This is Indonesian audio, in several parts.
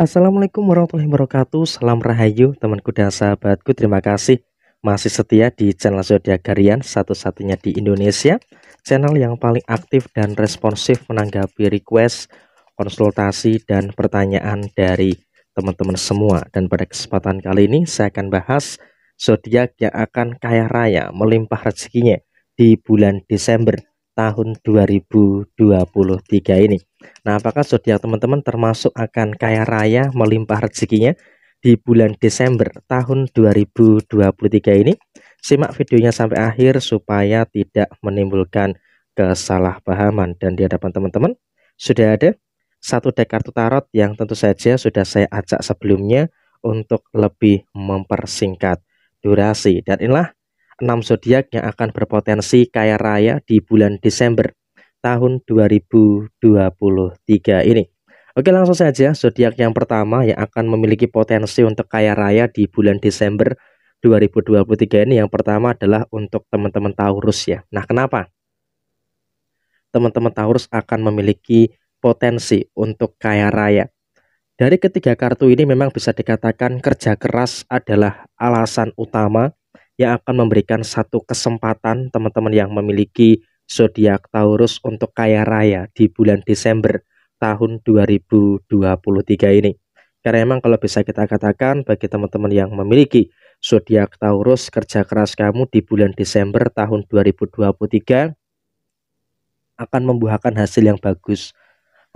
Assalamualaikum warahmatullahi wabarakatuh Salam Rahayu temanku dan sahabatku Terima kasih masih setia di channel Zodiac Garian Satu-satunya di Indonesia Channel yang paling aktif dan responsif menanggapi request, konsultasi, dan pertanyaan dari teman-teman semua Dan pada kesempatan kali ini saya akan bahas zodiak yang akan kaya raya melimpah rezekinya di bulan Desember tahun 2023 ini. Nah, apakah zodiak teman-teman termasuk akan kaya raya melimpah rezekinya di bulan Desember tahun 2023 ini? Simak videonya sampai akhir supaya tidak menimbulkan kesalahpahaman dan di hadapan teman-teman sudah ada satu deck kartu tarot yang tentu saja sudah saya ajak sebelumnya untuk lebih mempersingkat durasi dan inilah 6 zodiak yang akan berpotensi kaya raya di bulan Desember tahun 2023 ini. Oke langsung saja zodiak yang pertama yang akan memiliki potensi untuk kaya raya di bulan Desember 2023 ini yang pertama adalah untuk teman-teman Taurus ya. Nah kenapa? Teman-teman Taurus akan memiliki potensi untuk kaya raya. Dari ketiga kartu ini memang bisa dikatakan kerja keras adalah alasan utama yang akan memberikan satu kesempatan teman-teman yang memiliki zodiak Taurus untuk kaya raya di bulan Desember tahun 2023 ini. Karena memang kalau bisa kita katakan bagi teman-teman yang memiliki zodiak Taurus kerja keras kamu di bulan Desember tahun 2023 akan membuahkan hasil yang bagus,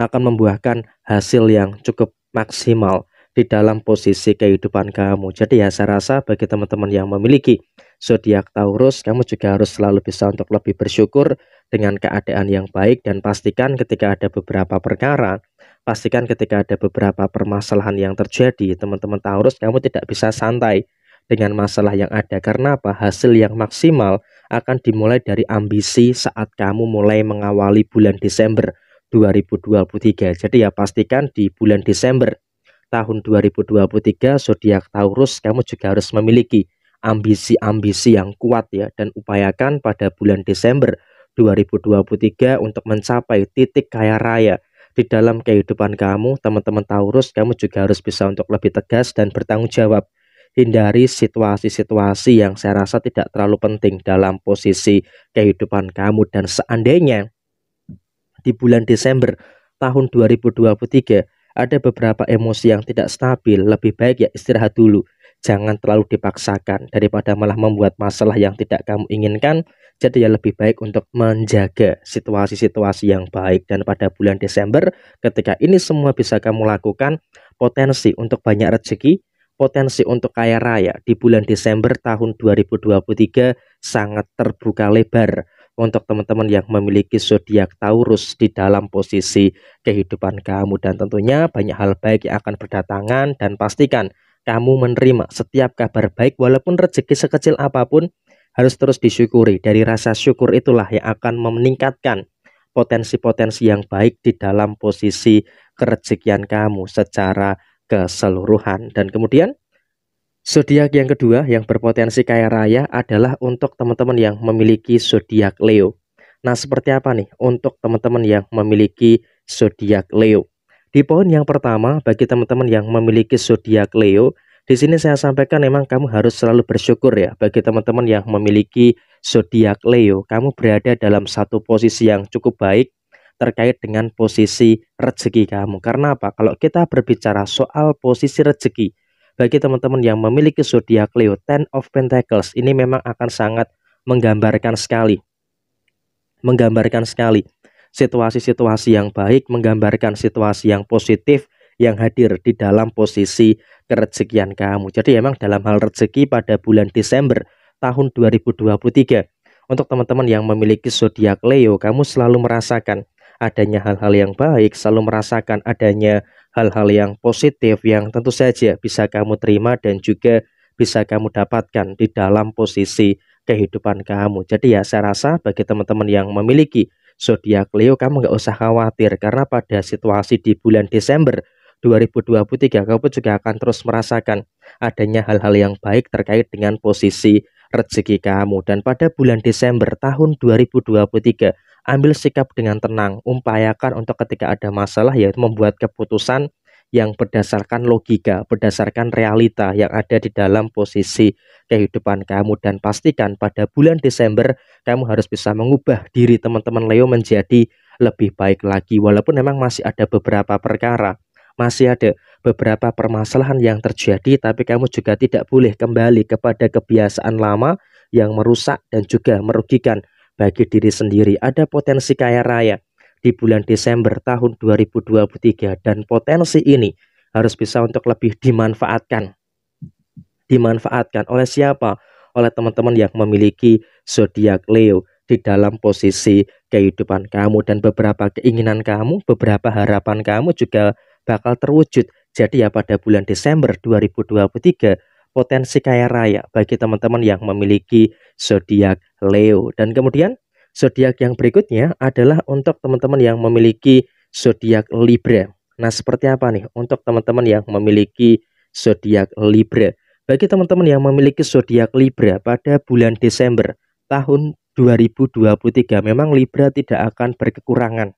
akan membuahkan hasil yang cukup maksimal di dalam posisi kehidupan kamu. Jadi ya saya rasa bagi teman-teman yang memiliki zodiak Taurus, kamu juga harus selalu bisa untuk lebih bersyukur dengan keadaan yang baik dan pastikan ketika ada beberapa perkara, pastikan ketika ada beberapa permasalahan yang terjadi, teman-teman Taurus kamu tidak bisa santai dengan masalah yang ada karena apa hasil yang maksimal akan dimulai dari ambisi saat kamu mulai mengawali bulan Desember 2023 jadi ya pastikan di bulan Desember tahun 2023 zodiak Taurus kamu juga harus memiliki ambisi-ambisi yang kuat ya dan upayakan pada bulan Desember 2023 untuk mencapai titik kaya raya di dalam kehidupan kamu teman-teman Taurus kamu juga harus bisa untuk lebih tegas dan bertanggung jawab hindari situasi-situasi yang saya rasa tidak terlalu penting dalam posisi kehidupan kamu dan seandainya di bulan Desember tahun 2023 ada beberapa emosi yang tidak stabil, lebih baik ya istirahat dulu. Jangan terlalu dipaksakan daripada malah membuat masalah yang tidak kamu inginkan. Jadi ya lebih baik untuk menjaga situasi-situasi yang baik dan pada bulan Desember ketika ini semua bisa kamu lakukan, potensi untuk banyak rezeki, potensi untuk kaya raya di bulan Desember tahun 2023 sangat terbuka lebar untuk teman-teman yang memiliki zodiak Taurus di dalam posisi kehidupan kamu dan tentunya banyak hal baik yang akan berdatangan dan pastikan kamu menerima setiap kabar baik walaupun rezeki sekecil apapun harus terus disyukuri dari rasa syukur itulah yang akan meningkatkan potensi-potensi yang baik di dalam posisi kerezekian kamu secara keseluruhan dan kemudian Zodiak yang kedua yang berpotensi kaya raya adalah untuk teman-teman yang memiliki zodiak Leo. Nah, seperti apa nih untuk teman-teman yang memiliki zodiak Leo? Di pohon yang pertama, bagi teman-teman yang memiliki zodiak Leo, di sini saya sampaikan memang kamu harus selalu bersyukur ya bagi teman-teman yang memiliki zodiak Leo. Kamu berada dalam satu posisi yang cukup baik terkait dengan posisi rezeki kamu. Karena apa? Kalau kita berbicara soal posisi rezeki, bagi teman-teman yang memiliki zodiak Leo, Ten of Pentacles ini memang akan sangat menggambarkan sekali. Menggambarkan sekali situasi-situasi yang baik, menggambarkan situasi yang positif yang hadir di dalam posisi kerezekian kamu. Jadi memang dalam hal rezeki pada bulan Desember tahun 2023 untuk teman-teman yang memiliki zodiak Leo, kamu selalu merasakan adanya hal-hal yang baik, selalu merasakan adanya hal-hal yang positif yang tentu saja bisa kamu terima dan juga bisa kamu dapatkan di dalam posisi kehidupan kamu. Jadi ya saya rasa bagi teman-teman yang memiliki zodiak Leo kamu nggak usah khawatir karena pada situasi di bulan Desember 2023 kamu juga akan terus merasakan adanya hal-hal yang baik terkait dengan posisi rezeki kamu dan pada bulan Desember tahun 2023 Ambil sikap dengan tenang, upayakan untuk ketika ada masalah yaitu membuat keputusan yang berdasarkan logika, berdasarkan realita yang ada di dalam posisi kehidupan kamu dan pastikan pada bulan Desember kamu harus bisa mengubah diri teman-teman Leo menjadi lebih baik lagi walaupun memang masih ada beberapa perkara masih ada beberapa permasalahan yang terjadi tapi kamu juga tidak boleh kembali kepada kebiasaan lama yang merusak dan juga merugikan bagi diri sendiri ada potensi kaya raya di bulan Desember tahun 2023 dan potensi ini harus bisa untuk lebih dimanfaatkan. Dimanfaatkan oleh siapa? Oleh teman-teman yang memiliki zodiak Leo di dalam posisi kehidupan kamu dan beberapa keinginan kamu, beberapa harapan kamu juga bakal terwujud. Jadi ya pada bulan Desember 2023 potensi kaya raya bagi teman-teman yang memiliki zodiak Leo. Dan kemudian zodiak yang berikutnya adalah untuk teman-teman yang memiliki zodiak Libra. Nah, seperti apa nih untuk teman-teman yang memiliki zodiak Libra? Bagi teman-teman yang memiliki zodiak Libra pada bulan Desember tahun 2023 memang Libra tidak akan berkekurangan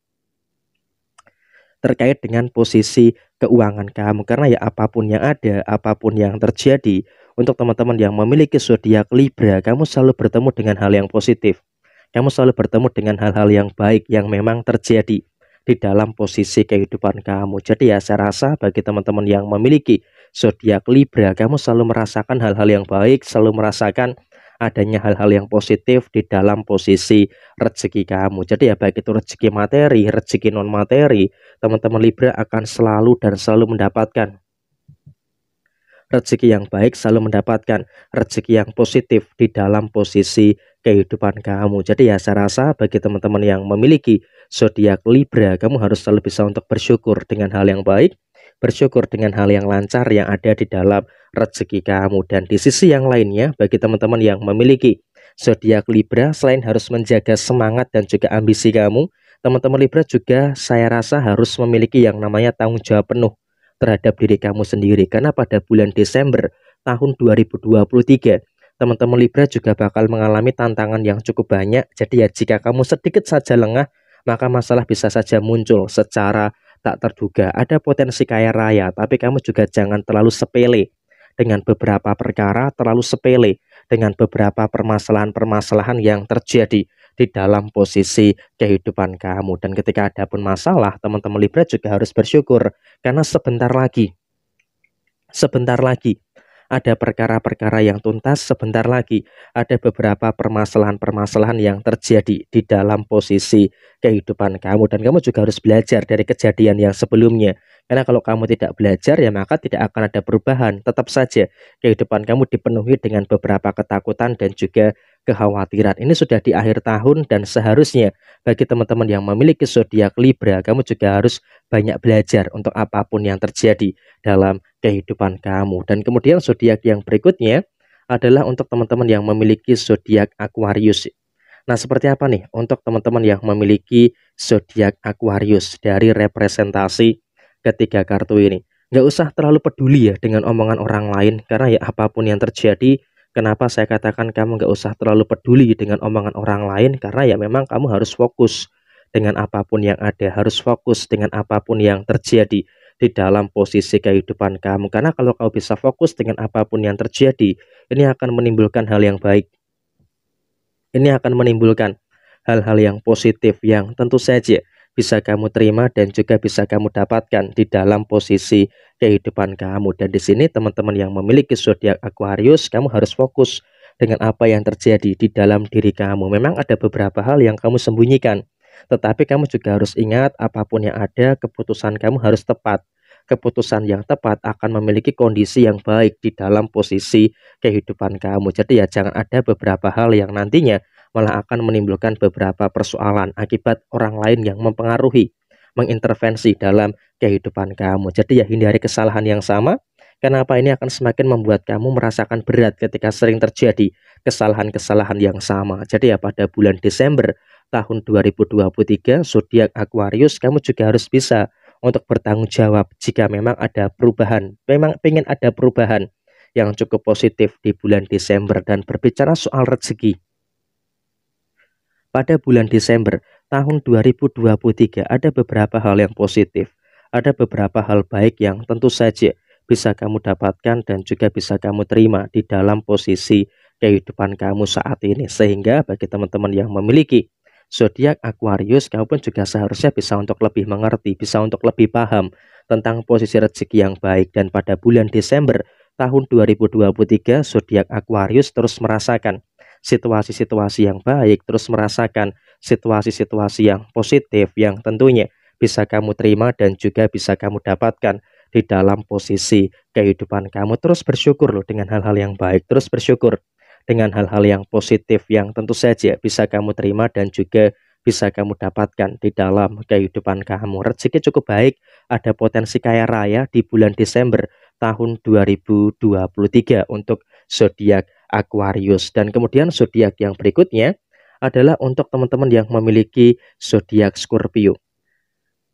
terkait dengan posisi keuangan kamu karena ya apapun yang ada, apapun yang terjadi untuk teman-teman yang memiliki zodiak Libra, kamu selalu bertemu dengan hal yang positif. Kamu selalu bertemu dengan hal-hal yang baik yang memang terjadi di dalam posisi kehidupan kamu. Jadi ya saya rasa bagi teman-teman yang memiliki zodiak Libra, kamu selalu merasakan hal-hal yang baik, selalu merasakan adanya hal-hal yang positif di dalam posisi rezeki kamu. Jadi ya baik itu rezeki materi, rezeki non materi, teman-teman Libra akan selalu dan selalu mendapatkan rezeki yang baik selalu mendapatkan rezeki yang positif di dalam posisi kehidupan kamu. Jadi ya saya rasa bagi teman-teman yang memiliki zodiak Libra, kamu harus selalu bisa untuk bersyukur dengan hal yang baik bersyukur dengan hal yang lancar yang ada di dalam rezeki kamu. Dan di sisi yang lainnya, bagi teman-teman yang memiliki zodiak Libra, selain harus menjaga semangat dan juga ambisi kamu, teman-teman Libra juga saya rasa harus memiliki yang namanya tanggung jawab penuh terhadap diri kamu sendiri. Karena pada bulan Desember tahun 2023, teman-teman Libra juga bakal mengalami tantangan yang cukup banyak. Jadi ya jika kamu sedikit saja lengah, maka masalah bisa saja muncul secara tak terduga. Ada potensi kaya raya, tapi kamu juga jangan terlalu sepele dengan beberapa perkara, terlalu sepele dengan beberapa permasalahan-permasalahan yang terjadi di dalam posisi kehidupan kamu. Dan ketika ada pun masalah, teman-teman Libra juga harus bersyukur karena sebentar lagi, sebentar lagi ada perkara-perkara yang tuntas sebentar lagi ada beberapa permasalahan-permasalahan yang terjadi di dalam posisi kehidupan kamu dan kamu juga harus belajar dari kejadian yang sebelumnya karena kalau kamu tidak belajar ya maka tidak akan ada perubahan tetap saja kehidupan kamu dipenuhi dengan beberapa ketakutan dan juga kekhawatiran. Ini sudah di akhir tahun dan seharusnya bagi teman-teman yang memiliki zodiak Libra, kamu juga harus banyak belajar untuk apapun yang terjadi dalam kehidupan kamu. Dan kemudian zodiak yang berikutnya adalah untuk teman-teman yang memiliki zodiak Aquarius. Nah, seperti apa nih untuk teman-teman yang memiliki zodiak Aquarius dari representasi ketiga kartu ini? Nggak usah terlalu peduli ya dengan omongan orang lain karena ya apapun yang terjadi Kenapa saya katakan kamu nggak usah terlalu peduli dengan omongan orang lain? Karena ya memang kamu harus fokus dengan apapun yang ada, harus fokus dengan apapun yang terjadi di dalam posisi kehidupan kamu. Karena kalau kamu bisa fokus dengan apapun yang terjadi, ini akan menimbulkan hal yang baik. Ini akan menimbulkan hal-hal yang positif yang tentu saja bisa kamu terima dan juga bisa kamu dapatkan di dalam posisi kehidupan kamu. Dan di sini teman-teman yang memiliki zodiak Aquarius, kamu harus fokus dengan apa yang terjadi di dalam diri kamu. Memang ada beberapa hal yang kamu sembunyikan, tetapi kamu juga harus ingat apapun yang ada, keputusan kamu harus tepat. Keputusan yang tepat akan memiliki kondisi yang baik di dalam posisi kehidupan kamu. Jadi ya jangan ada beberapa hal yang nantinya malah akan menimbulkan beberapa persoalan akibat orang lain yang mempengaruhi, mengintervensi dalam kehidupan kamu. Jadi ya hindari kesalahan yang sama, Kenapa ini akan semakin membuat kamu merasakan berat ketika sering terjadi kesalahan-kesalahan yang sama. Jadi ya pada bulan Desember tahun 2023 zodiak Aquarius kamu juga harus bisa untuk bertanggung jawab jika memang ada perubahan. Memang pengen ada perubahan yang cukup positif di bulan Desember dan berbicara soal rezeki. Pada bulan Desember tahun 2023 ada beberapa hal yang positif, ada beberapa hal baik yang tentu saja bisa kamu dapatkan dan juga bisa kamu terima di dalam posisi kehidupan kamu saat ini. Sehingga bagi teman-teman yang memiliki zodiak Aquarius, kamu pun juga seharusnya bisa untuk lebih mengerti, bisa untuk lebih paham tentang posisi rezeki yang baik dan pada bulan Desember tahun 2023 zodiak Aquarius terus merasakan situasi-situasi yang baik, terus merasakan situasi-situasi yang positif yang tentunya bisa kamu terima dan juga bisa kamu dapatkan di dalam posisi kehidupan kamu. Terus bersyukur loh dengan hal-hal yang baik, terus bersyukur dengan hal-hal yang positif yang tentu saja bisa kamu terima dan juga bisa kamu dapatkan di dalam kehidupan kamu. Rezeki cukup baik, ada potensi kaya raya di bulan Desember tahun 2023 untuk zodiak Aquarius. Dan kemudian zodiak yang berikutnya adalah untuk teman-teman yang memiliki zodiak Scorpio.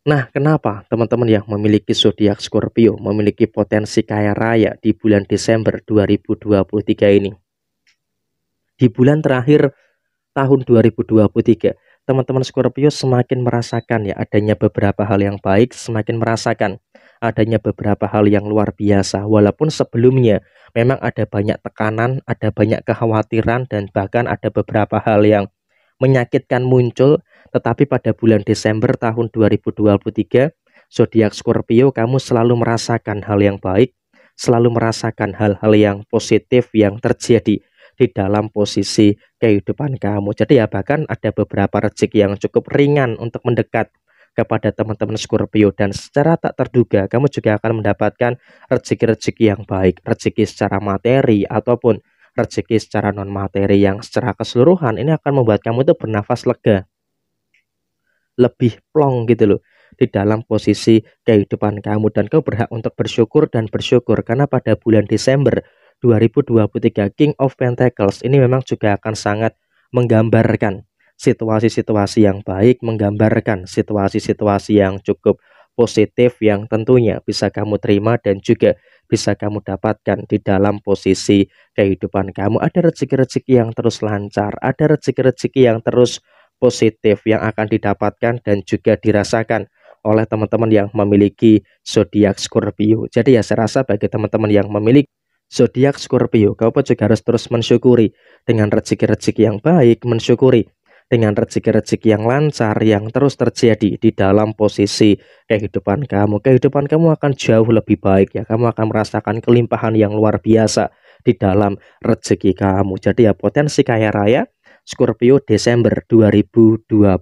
Nah, kenapa teman-teman yang memiliki zodiak Scorpio memiliki potensi kaya raya di bulan Desember 2023 ini? Di bulan terakhir tahun 2023, teman-teman Scorpio semakin merasakan ya adanya beberapa hal yang baik, semakin merasakan adanya beberapa hal yang luar biasa. Walaupun sebelumnya memang ada banyak tekanan, ada banyak kekhawatiran dan bahkan ada beberapa hal yang menyakitkan muncul, tetapi pada bulan Desember tahun 2023 zodiak Scorpio kamu selalu merasakan hal yang baik, selalu merasakan hal-hal yang positif yang terjadi di dalam posisi kehidupan kamu. Jadi ya bahkan ada beberapa rezeki yang cukup ringan untuk mendekat kepada teman-teman Scorpio dan secara tak terduga kamu juga akan mendapatkan rezeki-rezeki yang baik, rezeki secara materi ataupun rezeki secara non materi yang secara keseluruhan ini akan membuat kamu itu bernafas lega. Lebih plong gitu loh di dalam posisi kehidupan kamu dan kau berhak untuk bersyukur dan bersyukur karena pada bulan Desember 2023 King of Pentacles ini memang juga akan sangat menggambarkan situasi-situasi yang baik, menggambarkan situasi-situasi yang cukup positif yang tentunya bisa kamu terima dan juga bisa kamu dapatkan di dalam posisi kehidupan kamu. Ada rezeki-rezeki yang terus lancar, ada rezeki-rezeki yang terus positif yang akan didapatkan dan juga dirasakan oleh teman-teman yang memiliki zodiak Scorpio. Jadi ya saya rasa bagi teman-teman yang memiliki zodiak Scorpio, kau pun juga harus terus mensyukuri dengan rezeki-rezeki yang baik, mensyukuri dengan rezeki-rezeki yang lancar yang terus terjadi di dalam posisi kehidupan kamu. Kehidupan kamu akan jauh lebih baik ya. Kamu akan merasakan kelimpahan yang luar biasa di dalam rezeki kamu. Jadi ya potensi kaya raya Scorpio Desember 2023.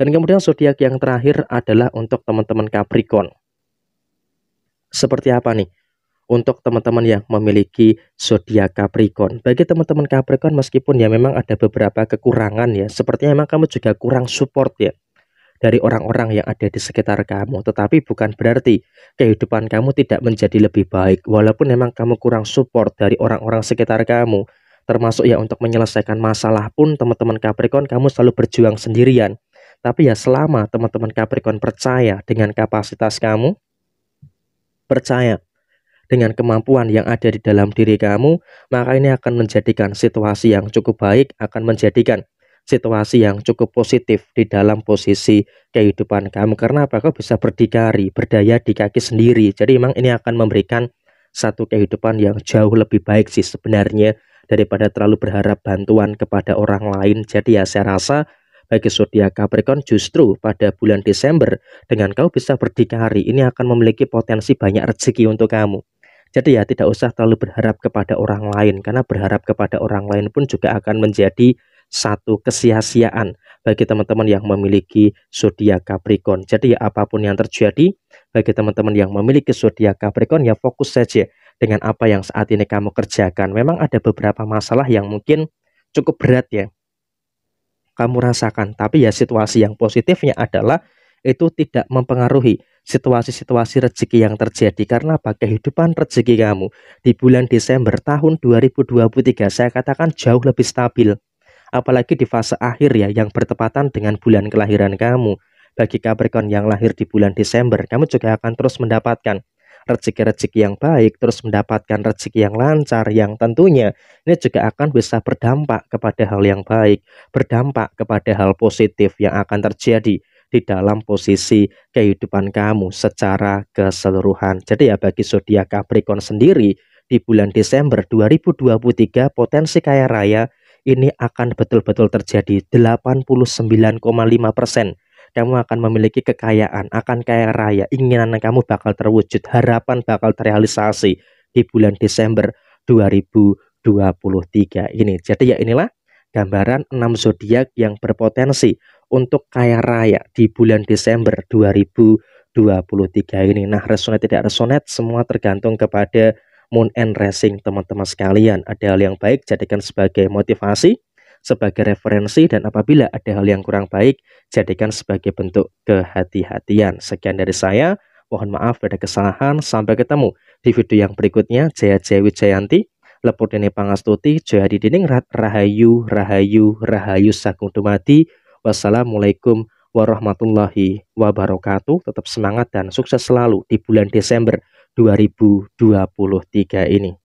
Dan kemudian zodiak yang terakhir adalah untuk teman-teman Capricorn. Seperti apa nih? untuk teman-teman yang memiliki zodiak Capricorn. Bagi teman-teman Capricorn meskipun ya memang ada beberapa kekurangan ya, sepertinya memang kamu juga kurang support ya dari orang-orang yang ada di sekitar kamu. Tetapi bukan berarti kehidupan kamu tidak menjadi lebih baik. Walaupun memang kamu kurang support dari orang-orang sekitar kamu. Termasuk ya untuk menyelesaikan masalah pun teman-teman Capricorn kamu selalu berjuang sendirian. Tapi ya selama teman-teman Capricorn percaya dengan kapasitas kamu. Percaya dengan kemampuan yang ada di dalam diri kamu, maka ini akan menjadikan situasi yang cukup baik, akan menjadikan situasi yang cukup positif di dalam posisi kehidupan kamu. Karena apa? Kau bisa berdikari, berdaya di kaki sendiri. Jadi memang ini akan memberikan satu kehidupan yang jauh lebih baik sih sebenarnya daripada terlalu berharap bantuan kepada orang lain. Jadi ya saya rasa bagi zodiak Capricorn justru pada bulan Desember dengan kau bisa berdikari ini akan memiliki potensi banyak rezeki untuk kamu. Jadi ya tidak usah terlalu berharap kepada orang lain karena berharap kepada orang lain pun juga akan menjadi satu kesia-siaan bagi teman-teman yang memiliki zodiak Capricorn. Jadi ya apapun yang terjadi bagi teman-teman yang memiliki zodiak Capricorn ya fokus saja dengan apa yang saat ini kamu kerjakan. Memang ada beberapa masalah yang mungkin cukup berat ya kamu rasakan, tapi ya situasi yang positifnya adalah itu tidak mempengaruhi situasi-situasi rezeki yang terjadi karena apa kehidupan rezeki kamu di bulan Desember tahun 2023 saya katakan jauh lebih stabil apalagi di fase akhir ya yang bertepatan dengan bulan kelahiran kamu bagi Capricorn yang lahir di bulan Desember kamu juga akan terus mendapatkan rezeki-rezeki yang baik, terus mendapatkan rezeki yang lancar, yang tentunya ini juga akan bisa berdampak kepada hal yang baik, berdampak kepada hal positif yang akan terjadi di dalam posisi kehidupan kamu secara keseluruhan. Jadi ya bagi zodiak Capricorn sendiri di bulan Desember 2023 potensi kaya raya ini akan betul-betul terjadi 89,5 kamu akan memiliki kekayaan, akan kaya raya, inginan kamu bakal terwujud, harapan bakal terrealisasi di bulan Desember 2023 ini. Jadi ya inilah gambaran 6 zodiak yang berpotensi untuk kaya raya di bulan Desember 2023 ini. Nah, resonate tidak resonate semua tergantung kepada Moon and Racing teman-teman sekalian. Ada hal yang baik jadikan sebagai motivasi, sebagai referensi dan apabila ada hal yang kurang baik jadikan sebagai bentuk kehati-hatian. Sekian dari saya. Mohon maaf ada kesalahan. Sampai ketemu di video yang berikutnya. Jaya Jaya Wijayanti, Lepur Dini Pangastuti, Jaya Diningrat, Rahayu, Rahayu, Rahayu Sakung Dumadi, Wassalamualaikum warahmatullahi wabarakatuh. Tetap semangat dan sukses selalu di bulan Desember 2023 ini.